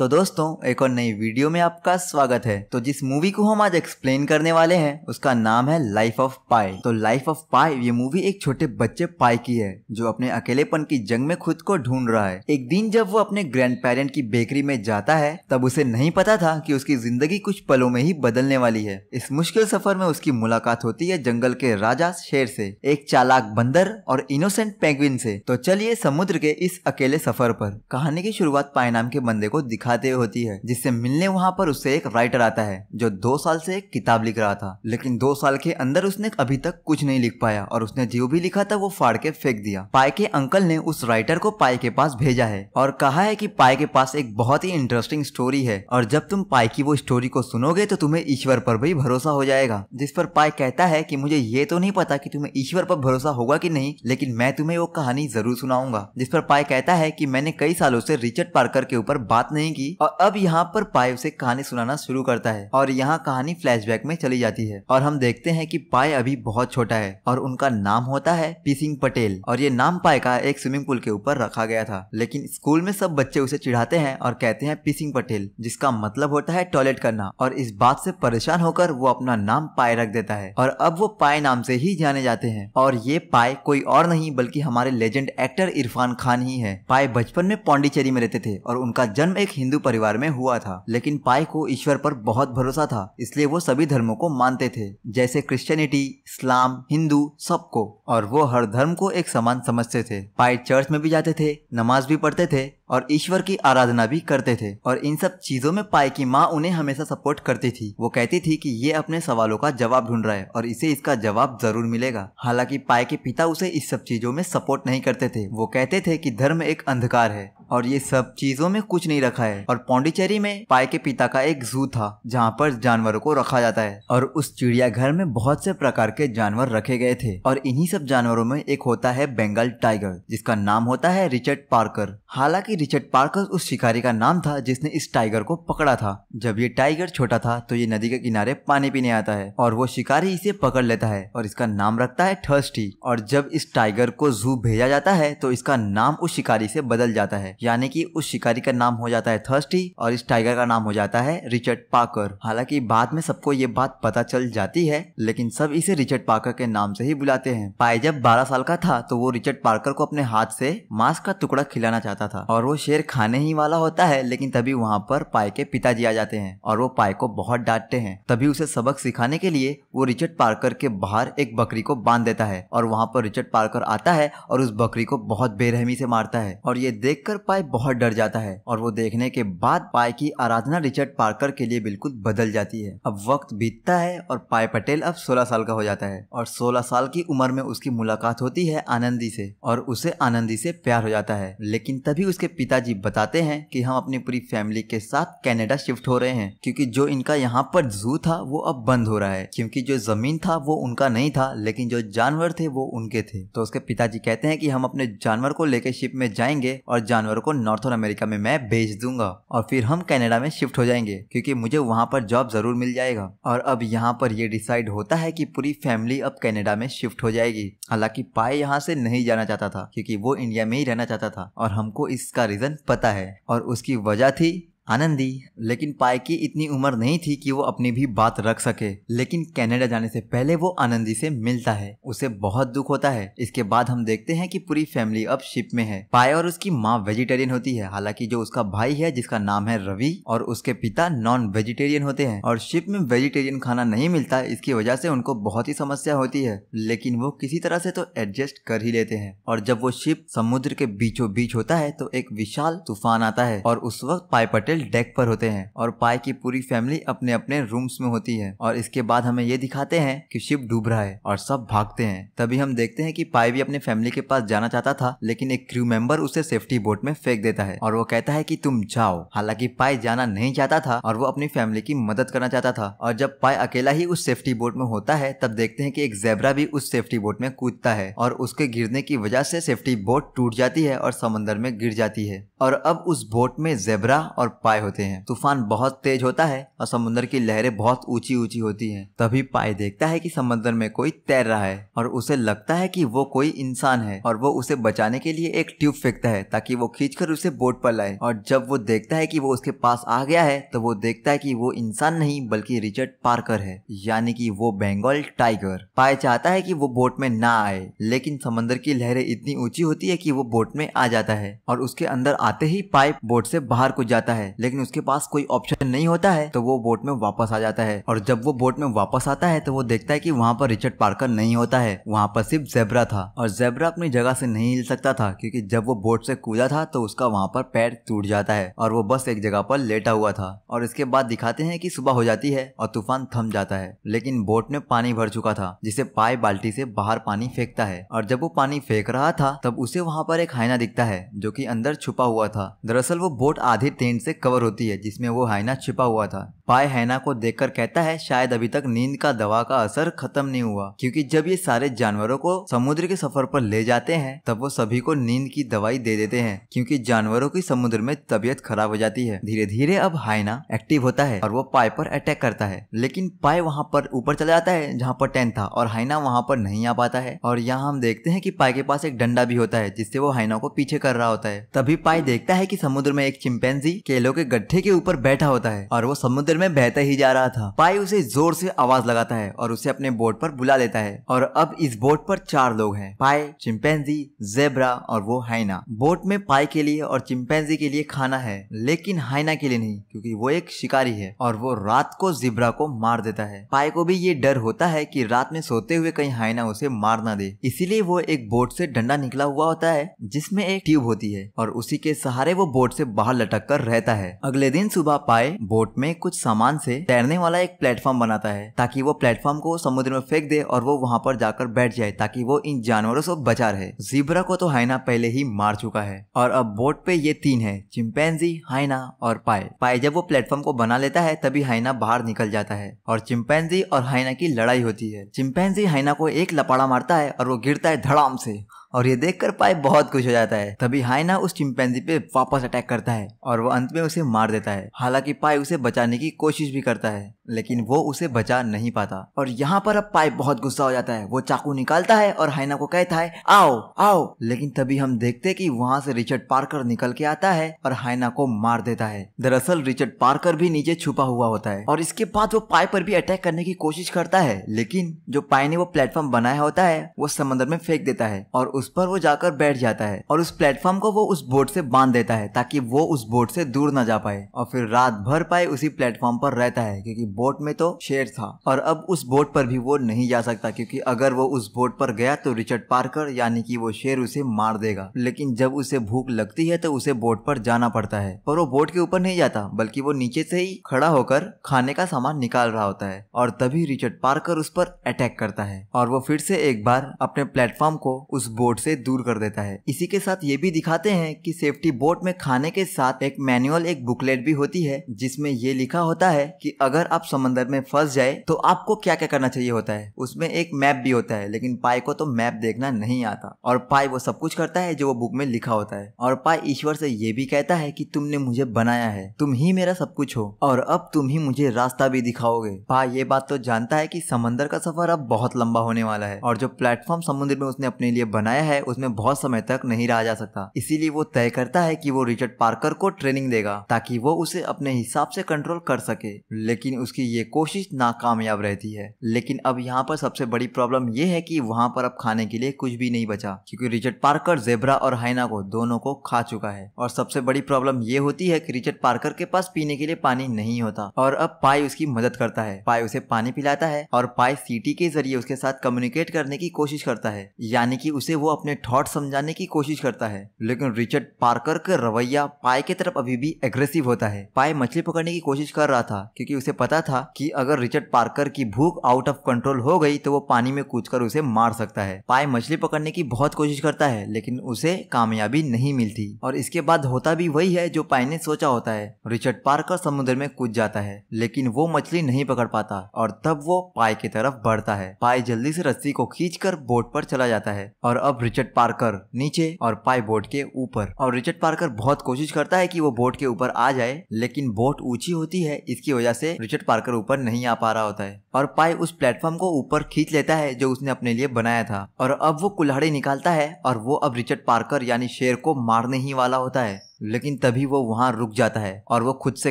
तो दोस्तों एक और नई वीडियो में आपका स्वागत है तो जिस मूवी को हम आज एक्सप्लेन करने वाले हैं उसका नाम है लाइफ ऑफ पाई तो लाइफ ऑफ पाई ये मूवी एक छोटे बच्चे पाई की है जो अपने अकेलेपन की जंग में खुद को ढूंढ रहा है एक दिन जब वो अपने ग्रैंड पेरेंट की बेकरी में जाता है तब उसे नहीं पता था की उसकी जिंदगी कुछ पलों में ही बदलने वाली है इस मुश्किल सफर में उसकी मुलाकात होती है जंगल के राजा शेर से एक चालाक बंदर और इनोसेंट पेंगविन से तो चलिए समुद्र के इस अकेले सफर पर कहानी की शुरुआत पाई नाम के बंदे को दिखा हुए होती है जिससे मिलने वहाँ पर उससे एक राइटर आता है जो दो साल से एक किताब लिख रहा था लेकिन दो साल के अंदर उसने अभी तक कुछ नहीं लिख पाया और उसने जो भी लिखा था वो फाड़ के फेंक दिया पाए के अंकल ने उस राइटर को पाए के पास भेजा है और कहा है की पाए के पास एक बहुत ही इंटरेस्टिंग स्टोरी है और जब तुम पाए की वो स्टोरी को सुनोगे तो तुम्हें ईश्वर पर भी भरोसा हो जाएगा जिस पर पाए कहता है की मुझे ये तो नहीं पता की तुम्हें ईश्वर पर भरोसा होगा की नहीं लेकिन मैं तुम्हें वो कहानी जरूर सुनाऊंगा जिस पर पाए कहता है कि मैंने कई सालों से रिचर्ड पार्कर के ऊपर बात नहीं की की और अब यहाँ पर पाए उसे कहानी सुनाना शुरू करता है और यहाँ कहानी फ्लैशबैक में चली जाती है और हम देखते हैं कि पाए अभी बहुत छोटा है और उनका नाम होता है पीसिंग पटेल और ये नाम पाए का एक स्विमिंग पूल के ऊपर रखा गया था लेकिन स्कूल में सब बच्चे उसे चिढ़ाते हैं और कहते हैं पीसिंग पटेल जिसका मतलब होता है टॉयलेट करना और इस बात से परेशान होकर वो अपना नाम पाए रख देता है और अब वो पाए नाम से ही जाने जाते हैं और ये पाए कोई और नहीं बल्कि हमारे लेजेंड एक्टर इरफान खान ही है पाए बचपन में पौंडीचेरी में रहते थे और उनका जन्म एक हिंदू परिवार में हुआ था लेकिन पाई को ईश्वर पर बहुत भरोसा था इसलिए वो सभी धर्मों को मानते थे जैसे क्रिश्चियनिटी इस्लाम हिंदू सबको और वो हर धर्म को एक समान समझते थे पाई चर्च में भी जाते थे नमाज भी पढ़ते थे और ईश्वर की आराधना भी करते थे और इन सब चीजों में पाई की माँ उन्हें हमेशा सपोर्ट करती थी वो कहती थी कि ये अपने सवालों का जवाब ढूंढ रहा है और इसे इसका जवाब जरूर मिलेगा हालांकि पाई के पिता उसे इस सब चीजों में सपोर्ट नहीं करते थे वो कहते थे कि धर्म एक अंधकार है और ये सब चीजों में कुछ नहीं रखा है और पौंडीचेरी में पाए के पिता का एक जू था जहाँ पर जानवरों को रखा जाता है और उस चिड़ियाघर में बहुत से प्रकार के जानवर रखे गए थे और इन्हीं सब जानवरों में एक होता है बंगाल टाइगर जिसका नाम होता है रिचर्ड पार्कर हालांकि रिचर्ड पार्कर उस शिकारी का नाम था जिसने इस टाइगर को पकड़ा था जब ये टाइगर छोटा था तो ये नदी के किनारे पानी पीने आता है और वो शिकारी इसे पकड़ लेता है और इसका नाम रखता है थर्स्टी और जब इस टाइगर को जू भेजा जाता है तो इसका नाम उस शिकारी से बदल जाता है यानी कि उस शिकारी का नाम हो जाता है थर्स्टी और इस टाइगर का नाम हो जाता है रिचर्ड पाकर हालांकि बाद में सबको ये बात पता चल जाती है लेकिन सब इसे रिचर्ड पाकर के नाम से ही बुलाते हैं पाए जब बारह साल का था तो वो रिचर्ड पार्कर को अपने हाथ से मांस का टुकड़ा खिलाना चाहता था और वो शेर खाने ही वाला होता है लेकिन तभी वहाँ पर पाए के पिताजी आ जाते हैं और वो पाए को बहुत डांटते हैं तभी उसे सबक सिखाने के लिए वो रिचर्ड पार्कर के बाहर एक बकरी को बांध देता है और वहाँ पर रिचर्ड पार्कर आता है और उस बकरी को बहुत बेरहमी से मारता है और ये देखकर पाई बहुत डर जाता है और वो देखने के बाद पाई की आराधना रिचर्ड पार्कर के लिए बिल्कुल बदल जाती है अब वक्त बीतता है और पाई पटेल अब 16 साल का हो जाता है और 16 साल की उम्र में उसकी मुलाकात होती है आनंदी से और उसे आनंदी से प्यार हो जाता है लेकिन तभी उसके पिताजी बताते हैं कि हम अपनी पूरी फैमिली के साथ कैनेडा शिफ्ट हो रहे हैं क्योंकि जो इनका यहाँ पर जू था वो अब बंद हो रहा है क्योंकि जो जमीन था वो उनका नहीं था लेकिन जो जानवर थे वो उनके थे तो उसके पिताजी कहते हैं कि हम अपने जानवर को लेकर शिप में जाएंगे और जानवर को नॉर्थन अमेरिका में मैं भेज दूंगा और फिर हम कनाडा में शिफ्ट हो जाएंगे क्योंकि मुझे वहाँ पर जॉब जरूर मिल जाएगा और अब यहाँ पर ये डिसाइड होता है कि पूरी फैमिली अब कनाडा में शिफ्ट हो जाएगी हालांकि पाए यहाँ से नहीं जाना चाहता था क्योंकि वो इंडिया में ही रहना चाहता था और हमको इसका रीजन पता है और उसकी वजह थी आनंदी लेकिन पाई की इतनी उम्र नहीं थी कि वो अपनी भी बात रख सके लेकिन कनाडा जाने से पहले वो आनंदी से मिलता है उसे बहुत दुख होता है इसके बाद हम देखते हैं कि पूरी फैमिली अब शिप में है पाए और उसकी माँ वेजिटेरियन होती है हालांकि जो उसका भाई है जिसका नाम है रवि और उसके पिता नॉन वेजिटेरियन होते हैं और शिप में वेजिटेरियन खाना नहीं मिलता इसकी वजह से उनको बहुत ही समस्या होती है लेकिन वो किसी तरह से तो एडजस्ट कर ही लेते हैं और जब वो शिप समुद्र के बीचों बीच होता है तो एक विशाल तूफान आता है और उस वक्त पाए पटेल डेक पर होते हैं और पाई की पूरी फैमिली अपने अपने रूम्स में होती है और इसके बाद हमें ये दिखाते हैं कि शिप डूब रहा है और सब भागते हैं तभी हम देखते हैं कि पाई भी अपने फैमिली के पास जाना चाहता था लेकिन एक क्रू मेंबर उसे सेफ्टी बोट में फेंक देता है और वो कहता है की तुम जाओ हालांकि पाई जाना नहीं चाहता था और वो अपनी फैमिली की मदद करना चाहता था और जब पाई अकेला ही उस सेफ्टी बोट में होता है तब देखते हैं की एक जेबरा भी उस सेफ्टी बोट में कूदता है और उसके गिरने की वजह से सेफ्टी बोट टूट जाती है और समंदर में गिर जाती है और अब उस बोट में जेबरा और पाए होते हैं तूफान बहुत तेज होता है और समुद्र की लहरें बहुत ऊंची ऊंची होती हैं तभी पाए देखता है कि समुन्द्र में कोई तैर रहा है और उसे लगता है कि वो कोई इंसान है और वो उसे बचाने के लिए एक ट्यूब फेंकता है ताकि वो खींचकर उसे बोट पर लाए और जब वो देखता है कि वो उसके पास आ गया है तो वो देखता है कि वो इंसान नहीं बल्कि रिचर्ड पार्कर है यानी कि वो बेंगोल टाइगर पाए चाहता है कि वो बोट में ना आए लेकिन समंदर की लहरें इतनी ऊंची होती है कि वो बोट में आ जाता है और उसके अंदर आते ही पाए बोट से बाहर को जाता है है लेकिन उसके पास कोई ऑप्शन नहीं होता है तो वो बोट में वापस आ जाता है और जब वो बोट में वापस आता है तो वो देखता है की वहाँ पर रिचर्ड पार्कर नहीं होता है वहाँ पर सिर्फ जेबरा था और जेबरा अपनी जगह से नहीं हिल सकता था क्योंकि जब वो बोट से कूदा था तो उसका वहाँ पर पैर टूट जाता है और वो बस एक जगह पर लेटा हुआ था और इसके बाद दिखाते हैं कि सुबह हो जाती है और तूफान थम जाता है लेकिन बोट में पानी भर चुका था जिसे पाए बाल्टी से बाहर पानी फेंकता है और जब वो पानी फेंक रहा था तब उसे वहाँ पर एक हाइना दिखता है जो की अंदर छुपा हुआ था दरअसल वो बोट आधी टेंट से कवर होती है जिसमें वो हाइना छिपा हुआ था पाए हैना को देखकर कहता है शायद अभी तक नींद का दवा का असर खत्म नहीं हुआ क्योंकि जब ये सारे जानवरों को समुद्र के सफर पर ले जाते हैं तब वो सभी को नींद की दवाई दे देते हैं क्योंकि जानवरों की समुद्र में तबीयत खराब हो जाती है धीरे धीरे अब हाइना एक्टिव होता है और वो पाए पर अटैक करता है लेकिन पाए वहाँ पर ऊपर चला जाता है जहाँ पर टेंट था और हाइना वहाँ पर नहीं आ पाता है और यहाँ हम देखते हैं कि पाए के पास एक डंडा भी होता है जिससे वो हाइना को पीछे कर रहा होता है तभी पाए देखता है की समुद्र में एक चिंपेन्जी केलो पेड़ों के गड्ढे के ऊपर बैठा होता है और वो समुद्र में बहता ही जा रहा था पाई उसे जोर से आवाज लगाता है और उसे अपने बोट पर बुला लेता है और अब इस बोट पर चार लोग हैं पाई चिंपैंजी जेबरा और वो हाइना बोट में पाई के लिए और चिंपैंजी के लिए खाना है लेकिन हाइना के लिए नहीं क्योंकि वो एक शिकारी है और वो रात को जिब्रा को मार देता है पाई को भी ये डर होता है की रात में सोते हुए कहीं हाइना उसे मार ना दे इसीलिए वो एक बोट से डंडा निकला हुआ होता है जिसमे एक ट्यूब होती है और उसी के सहारे वो बोट से बाहर लटक कर रहता है है अगले दिन सुबह पाए बोट में कुछ सामान से तैरने वाला एक प्लेटफॉर्म बनाता है ताकि वो प्लेटफॉर्म को समुद्र में फेंक दे और वो वहाँ पर जाकर बैठ जाए ताकि वो इन जानवरों से बचा रहे जीब्रा को तो हाइना पहले ही मार चुका है और अब बोट पे ये तीन है चिंपैनजी हाइना और पाए पाए जब वो प्लेटफॉर्म को बना लेता है तभी हाइना बाहर निकल जाता है और चिंपैनजी और हाइना की लड़ाई होती है चिंपैनजी हाइना को एक लपाड़ा मारता है और वो गिरता है धड़ाम से और ये देखकर पाई बहुत खुश हो जाता है तभी हाइना उस चिंपैंजी पे वापस अटैक करता है और वो अंत में उसे मार देता है हालांकि पाई उसे बचाने की कोशिश भी करता है लेकिन वो उसे बचा नहीं पाता और यहाँ पर अब पाइप बहुत गुस्सा हो जाता है वो चाकू निकालता है और हाइना को कहता है आओ आओ लेकिन तभी हम देखते कि वहाँ से रिचर्ड पार्कर निकल के आता है और हाइना को मार देता है दरअसल रिचर्ड पार्कर भी नीचे छुपा हुआ होता है और इसके बाद वो पाइप पर भी अटैक करने की कोशिश करता है लेकिन जो पाई ने वो प्लेटफॉर्म बनाया होता है वो समंदर में फेंक देता है और उस पर वो जाकर बैठ जाता है और उस प्लेटफॉर्म को वो उस बोट से बांध देता है ताकि वो उस बोट से दूर ना जा पाए और फिर रात भर पाए उसी प्लेटफॉर्म पर रहता है क्योंकि बोट में तो शेर था और अब उस बोट पर भी वो नहीं जा सकता क्योंकि अगर वो उस बोट पर गया तो रिचर्ड पार्कर यानी कि वो शेर उसे मार देगा लेकिन जब उसे भूख लगती है तो उसे बोट पर जाना पड़ता है पर वो बोट के ऊपर नहीं जाता बल्कि वो नीचे से ही खड़ा होकर खाने का सामान निकाल रहा होता है और तभी रिचर्ड पार्कर उस पर अटैक करता है और वो फिर से एक बार अपने प्लेटफॉर्म को उस बोट से दूर कर देता है इसी के साथ ये भी दिखाते हैं कि सेफ्टी बोट में खाने के साथ एक मैनुअल एक बुकलेट भी होती है जिसमें ये लिखा होता है कि अगर आप समंदर में फंस जाए तो आपको क्या क्या करना चाहिए होता है उसमें एक मैप भी होता है लेकिन पाई को तो मैप देखना नहीं आता और पाई वो सब कुछ करता है जो वो बुक में लिखा होता है और पाई ईश्वर से ये भी कहता है कि तुमने मुझे बनाया है तुम ही मेरा सब कुछ हो और अब तुम ही मुझे रास्ता भी दिखाओगे पाई ये बात तो जानता है की समंदर का सफर अब बहुत लंबा होने वाला है और जो प्लेटफॉर्म समुद्र में उसने अपने लिए बनाया है उसमें बहुत समय तक नहीं रहा जा सकता इसीलिए वो तय करता है कि वो रिचर्ड पार्कर को ट्रेनिंग देगा ताकि वो उसे अपने हिसाब से कंट्रोल कर सके लेकिन उस उसकी ये कोशिश नाकामयाब रहती है लेकिन अब यहाँ पर सबसे बड़ी प्रॉब्लम ये है कि वहाँ पर अब खाने के लिए कुछ भी नहीं बचा क्योंकि रिचर्ड पार्कर जेबरा और हाइना को दोनों को खा चुका है और सबसे बड़ी प्रॉब्लम ये होती है कि रिचर्ड पार्कर के पास पीने के लिए पानी नहीं होता और अब पाई उसकी मदद करता है पाई उसे पानी पिलाता है और पाई सीटी के जरिए उसके साथ कम्युनिकेट करने की कोशिश करता है यानी कि उसे वो अपने थॉट समझाने की कोशिश करता है लेकिन रिचर्ड पार्कर का रवैया पाई की तरफ अभी भी एग्रेसिव होता है पाई मछली पकड़ने की कोशिश कर रहा था क्योंकि उसे पता डरा था कि अगर रिचर्ड पार्कर की भूख आउट ऑफ कंट्रोल हो गई तो वो पानी में कर उसे मार सकता है पाए मछली पकड़ने की बहुत कोशिश करता है लेकिन उसे कामयाबी नहीं मिलती और इसके बाद होता भी वही है जो पाए ने सोचा होता है रिचर्ड पार्कर समुद्र में कूद जाता है लेकिन वो मछली नहीं पकड़ पाता और तब वो पाए की तरफ बढ़ता है पाए जल्दी से रस्सी को कर बोट पर चला जाता है और अब रिचर्ड पार्कर नीचे और पाए बोट के ऊपर और रिचर्ड पार्कर बहुत कोशिश करता है कि वो बोट के ऊपर आ जाए लेकिन बोट ऊंची होती है इसकी वजह से रिचर्ड पार्कर ऊपर नहीं आ पा रहा होता है और पाई उस प्लेटफॉर्म को ऊपर खींच लेता है जो उसने अपने लिए बनाया था और अब वो कुल्हाड़ी निकालता है और वो अब रिचर्ड पार्कर यानी शेर को मारने ही वाला होता है लेकिन तभी वो वहाँ रुक जाता है और वो खुद से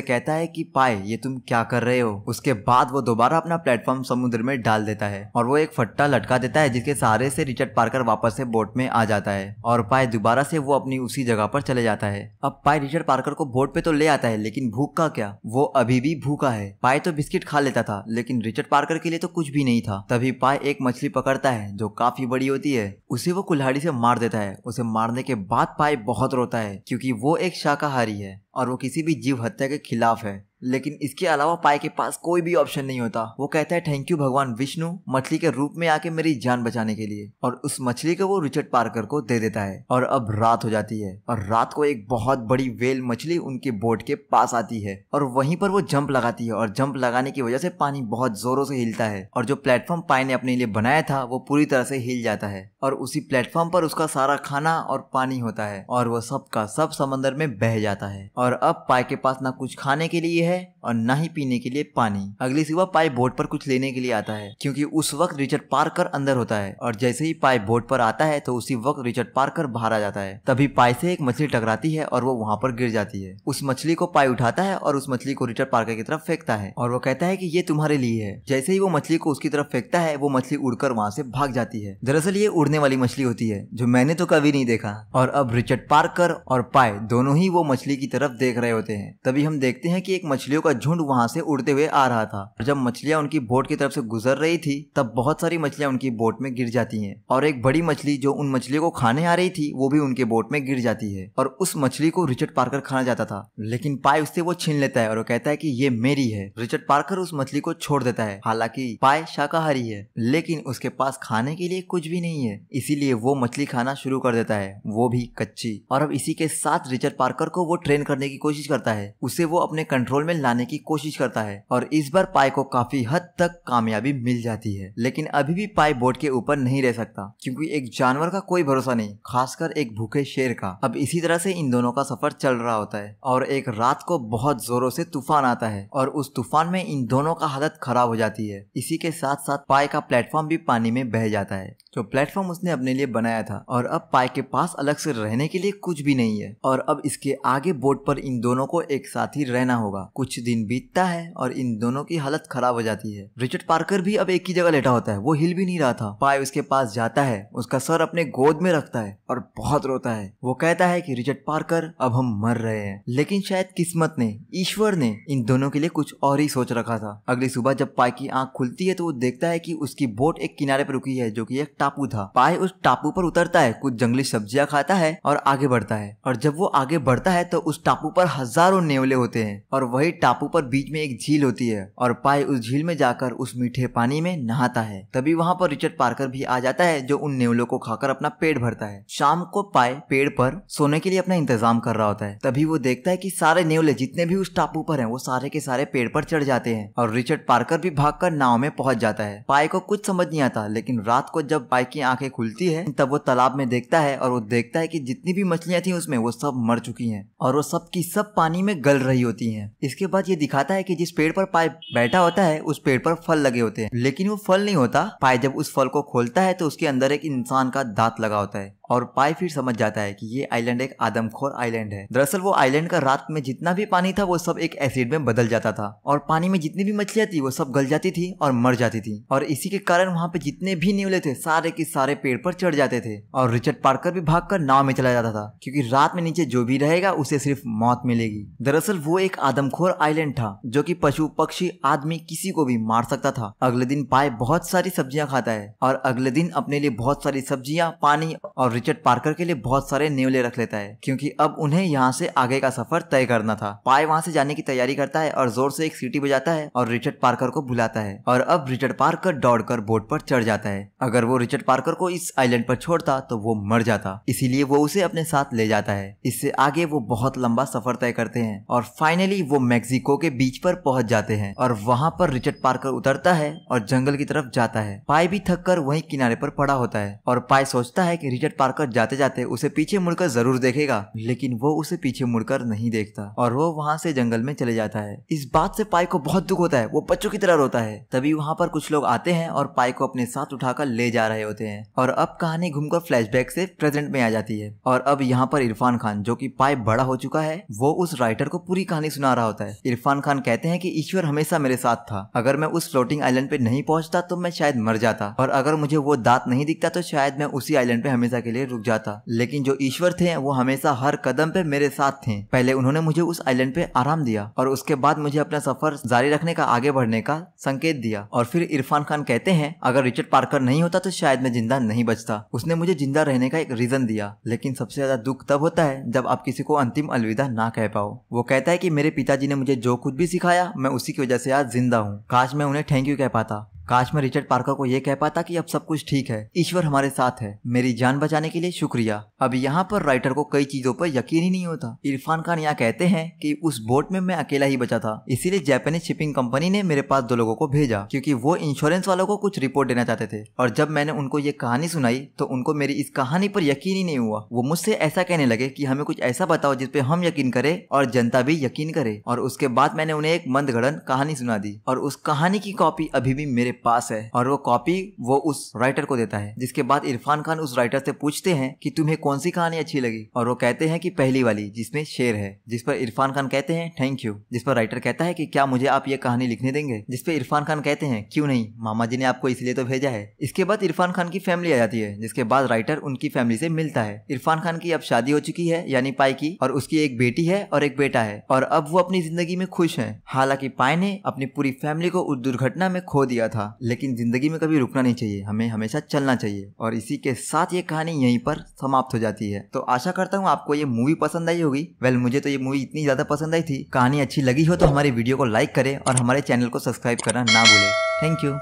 कहता है कि पाए ये तुम क्या कर रहे हो उसके बाद वो दोबारा अपना प्लेटफॉर्म समुद्र में डाल देता है और वो एक फट्टा लटका देता है जिसके सहारे से रिचर्ड पार्कर वापस से बोट में आ जाता है और पाए दोबारा से वो अपनी उसी जगह पर चले जाता है अब पाए रिचर्ड पार्कर को बोट पे तो ले आता है लेकिन भूख का क्या वो अभी भी भूखा है पाए तो बिस्किट खा लेता था लेकिन रिचर्ड पार्कर के लिए तो कुछ भी नहीं था तभी पाए एक मछली पकड़ता है जो काफी बड़ी होती है उसे वो कुल्हाड़ी से मार देता है उसे मारने के बाद पाए बहुत रोता है क्योंकि वो एक शाकाहारी है और वो किसी भी जीव हत्या के खिलाफ है लेकिन इसके अलावा पाए के पास कोई भी ऑप्शन नहीं होता वो कहता है थैंक यू भगवान विष्णु मछली के रूप में आके मेरी जान बचाने के लिए और उस मछली को वो रिचर्ड पार्कर को दे देता है और अब रात हो जाती है और रात को एक बहुत बड़ी वेल मछली उनके बोट के पास आती है और वहीं पर वो जंप लगाती है और जंप लगाने की वजह से पानी बहुत जोरों से हिलता है और जो प्लेटफॉर्म पाए ने अपने लिए बनाया था वो पूरी तरह से हिल जाता है और उसी प्लेटफॉर्म पर उसका सारा खाना और पानी होता है और वो सबका सब समंदर में बह जाता है और अब पाए के पास ना कुछ खाने के लिए है है और ना ही पीने के लिए पानी अगली सुबह पाई बोट पर कुछ लेने के लिए आता है क्योंकि उस वक्त रिचर्ड पार्कर अंदर होता है और जैसे ही पाई बोट पर आता है तो उसी वक्त रिचर्ड पार्कर बाहर आ जाता है तभी पाई से एक मछली टकराती है और वो वहाँ पर गिर जाती है उस मछली को पाई उठाता है और उस मछली को रिचर्ड पार्कर की तरफ फेंकता है और वो कहता है की ये तुम्हारे लिए है जैसे ही वो मछली को उसकी तरफ फेंकता है वो मछली उड़कर वहाँ से भाग जाती है दरअसल ये उड़ने वाली मछली होती है जो मैंने तो कभी नहीं देखा और अब रिचर्ड पार्कर और पाए दोनों ही वो मछली की तरफ देख रहे होते हैं तभी हम देखते हैं कि एक मछलियों का झुंड वहां से उड़ते हुए आ रहा था जब मछलियां उनकी बोट की तरफ से गुजर रही थी तब बहुत सारी मछलियां उनकी बोट में गिर जाती हैं और एक बड़ी मछली जो उन मछलियों को खाने आ रही थी वो भी उनके बोट में गिर जाती है और उस मछली को रिचर्ड पार्कर खाना जाता था लेकिन पाए उससे वो छीन लेता है और वो कहता है की ये मेरी है रिचर्ड पार्कर उस मछली को छोड़ देता है हालांकि पाए शाकाहारी है लेकिन उसके पास खाने के लिए कुछ भी नहीं है इसीलिए वो मछली खाना शुरू कर देता है वो भी कच्ची और अब इसी के साथ रिचर्ड पार्कर को वो ट्रेन करने की कोशिश करता है उसे वो अपने कंट्रोल में में लाने की कोशिश करता है और इस बार पाई को काफी हद तक कामयाबी मिल जाती है लेकिन अभी भी पाई बोर्ड के ऊपर नहीं रह सकता क्योंकि एक जानवर का कोई भरोसा नहीं खासकर एक भूखे शेर का अब इसी तरह से इन दोनों का सफर चल रहा होता है और एक रात को बहुत जोरों से तूफान आता है और उस तूफान में इन दोनों का हालत खराब हो जाती है इसी के साथ साथ पाए का प्लेटफॉर्म भी पानी में बह जाता है जो प्लेटफॉर्म उसने अपने लिए बनाया था और अब पाए के पास अलग से रहने के लिए कुछ भी नहीं है और अब इसके आगे बोर्ड पर इन दोनों को एक साथ ही रहना होगा कुछ दिन बीतता है और इन दोनों की हालत खराब हो जाती है रिचर्ड पार्कर भी अब एक ही जगह लेटा होता है वो हिल भी नहीं रहा था पाई उसके पास जाता है उसका सर अपने गोद में रखता है और बहुत रोता है वो कहता है कि रिचर्ड पार्कर अब हम मर रहे हैं लेकिन शायद किस्मत ने ईश्वर ने इन दोनों के लिए कुछ और ही सोच रखा था अगली सुबह जब पाई की आंख खुलती है तो वो देखता है कि उसकी बोट एक किनारे पर रुकी है जो कि एक टापू था पाए उस टापू पर उतरता है कुछ जंगली सब्जियां खाता है और आगे बढ़ता है और जब वो आगे बढ़ता है तो उस टापू पर हजारों नेवले होते हैं और वही कई टापू पर बीच में एक झील होती है और पाई उस झील में जाकर उस मीठे पानी में नहाता है तभी वहाँ पर रिचर्ड पार्कर भी आ जाता है जो उन नेवलों को खाकर अपना पेट भरता है शाम को पाए पेड़ पर सोने के लिए अपना इंतजाम कर रहा होता है तभी वो देखता है की सारे नेवले जितने भी उस टापू पर है वो सारे के सारे पेड़ पर चढ़ जाते हैं और रिचर्ड पार्कर भी भागकर नाव में पहुंच जाता है पाए को कुछ समझ नहीं आता लेकिन रात को जब पाई की आंखें खुलती है तब वो तालाब में देखता है और वो देखता है कि जितनी भी मछलियां थी उसमें वो सब मर चुकी हैं और वो सब की सब पानी में गल रही होती हैं इसके बाद ये दिखाता है कि जिस पेड़ पर पाई बैठा होता है उस पेड़ पर फल लगे होते हैं लेकिन वो फल नहीं होता पाई जब उस फल को खोलता है तो उसके अंदर एक इंसान का दांत लगा होता है और पाई फिर समझ जाता है कि ये आइलैंड एक आदमखोर आइलैंड है दरअसल वो आइलैंड का रात में जितना भी पानी था वो सब एक एसिड में बदल जाता था और पानी में जितनी भी मछलियां थी वो सब गल जाती थी और मर जाती थी और इसी के कारण वहाँ पे जितने भी निवले थे सारे के सारे पेड़ पर चढ़ जाते थे और रिचर्ड पार्कर भी भाग नाव में चला जाता था क्योंकि रात में नीचे जो भी रहेगा उसे सिर्फ मौत मिलेगी दरअसल वो एक आदमखोर आइलैंड था जो की पशु पक्षी आदमी किसी को भी मार सकता था अगले दिन पाए बहुत सारी सब्जियां खाता है और अगले दिन अपने लिए बहुत सारी सब्जियां पानी और रिचर्ड पार्कर के लिए बहुत सारे नेवले रख लेता है क्योंकि अब उन्हें यहाँ से आगे का सफर तय करना था पाए वहाँ से जाने की तैयारी करता है और जोर से एक सीटी बजाता है और रिचर्ड पार्कर को बुलाता है और अब रिचर्ड पार्कर दौड़कर बोट पर चढ़ जाता है अगर वो रिचर्ड पार्कर को इस आइलैंड पर छोड़ता तो वो मर जाता इसीलिए वो उसे अपने साथ ले जाता है इससे आगे वो बहुत लंबा सफर तय करते हैं और फाइनली वो मैक्सिको के बीच पर पहुंच जाते हैं और वहां पर रिचर्ड पार्कर उतरता है और जंगल की तरफ जाता है पाए भी थक कर वही किनारे पर पड़ा होता है और पाए सोचता है की रिचर्ड पार्कर कर जाते जाते उसे पीछे मुड़कर जरूर देखेगा लेकिन वो उसे पीछे मुड़कर नहीं देखता और वो वहाँ से जंगल में चले जाता है इस बात से पाई को बहुत दुख होता है वो बच्चों की तरह रोता है तभी वहाँ पर कुछ लोग आते हैं और पाई को अपने साथ उठाकर ले जा रहे होते हैं और अब कहानी घूमकर फ्लैशबैक से प्रेजेंट में आ जाती है और अब यहाँ पर इरफान खान जो की पाई बड़ा हो चुका है वो उस राइटर को पूरी कहानी सुना रहा होता है इरफान खान कहते हैं की ईश्वर हमेशा मेरे साथ था अगर मैं उस फ्लोटिंग आइलैंड पे नहीं पहुंचता तो मैं शायद मर जाता और अगर मुझे वो दांत नहीं दिखता तो शायद मैं उसी आइलैंड पे हमेशा के लिए लिए रुक जाता लेकिन जो ईश्वर थे वो हमेशा हर कदम पे मेरे साथ थे पहले उन्होंने मुझे उस आइलैंड पे आराम दिया और उसके बाद मुझे अपना सफर जारी रखने का आगे बढ़ने का संकेत दिया और फिर इरफान खान कहते हैं अगर रिचर्ड पार्कर नहीं होता तो शायद मैं जिंदा नहीं बचता उसने मुझे जिंदा रहने का एक रीजन दिया लेकिन सबसे ज्यादा दुख तब होता है जब आप किसी को अंतिम अलविदा ना कह पाओ वो कहता है की मेरे पिताजी ने मुझे जो कुछ भी सिखाया मैं उसी की वजह से आज जिंदा हूँ काश मैं उन्हें थैंक यू कह पाता काश मैं रिचर्ड पार्कर को यह कह पाता कि अब सब कुछ ठीक है ईश्वर हमारे साथ है मेरी जान बचाने के लिए शुक्रिया अब यहाँ पर राइटर को कई चीजों पर यकीन ही नहीं होता इरफान खान यहाँ कहते हैं कि उस बोट में मैं अकेला ही बचा था इसीलिए जापानीज शिपिंग कंपनी ने मेरे पास दो लोगों को भेजा क्योंकि वो इंश्योरेंस वालों को कुछ रिपोर्ट देना चाहते थे और जब मैंने उनको ये कहानी सुनाई तो उनको मेरी इस कहानी पर यकीन ही नहीं हुआ वो मुझसे ऐसा कहने लगे की हमें कुछ ऐसा बताओ जिसपे हम यकीन करे और जनता भी यकीन करे और उसके बाद मैंने उन्हें एक मंदगढ़ कहानी सुना दी और उस कहानी की कॉपी अभी भी मेरे पास है और वो कॉपी वो उस राइटर को देता है जिसके बाद इरफान खान उस राइटर से पूछते हैं कि तुम्हें कौन सी कहानी अच्छी लगी और वो कहते हैं कि पहली वाली जिसमें शेर है जिस पर इरफान खान कहते हैं थैंक यू जिस पर राइटर कहता है कि क्या मुझे आप ये कहानी लिखने देंगे जिसपे इरफान खान कहते हैं क्यों नहीं मामा जी ने आपको इसलिए तो भेजा है इसके बाद इरफान खान की फैमिली आ जाती है जिसके बाद राइटर उनकी फैमिली से मिलता है इरफान खान की अब शादी हो चुकी है यानी पाई की और उसकी एक बेटी है और एक बेटा है और अब वो अपनी जिंदगी में खुश है हालांकि पाई ने अपनी पूरी फैमिली को उस दुर्घटना में खो दिया था लेकिन ज़िंदगी में कभी रुकना नहीं चाहिए हमें हमेशा चलना चाहिए और इसी के साथ ये कहानी यहीं पर समाप्त हो जाती है तो आशा करता हूँ आपको ये मूवी पसंद आई होगी वेल मुझे तो ये मूवी इतनी ज़्यादा पसंद आई थी कहानी अच्छी लगी हो तो हमारे वीडियो को लाइक करें और हमारे चैनल को सब्सक्राइब करना ना भूलें थैंक यू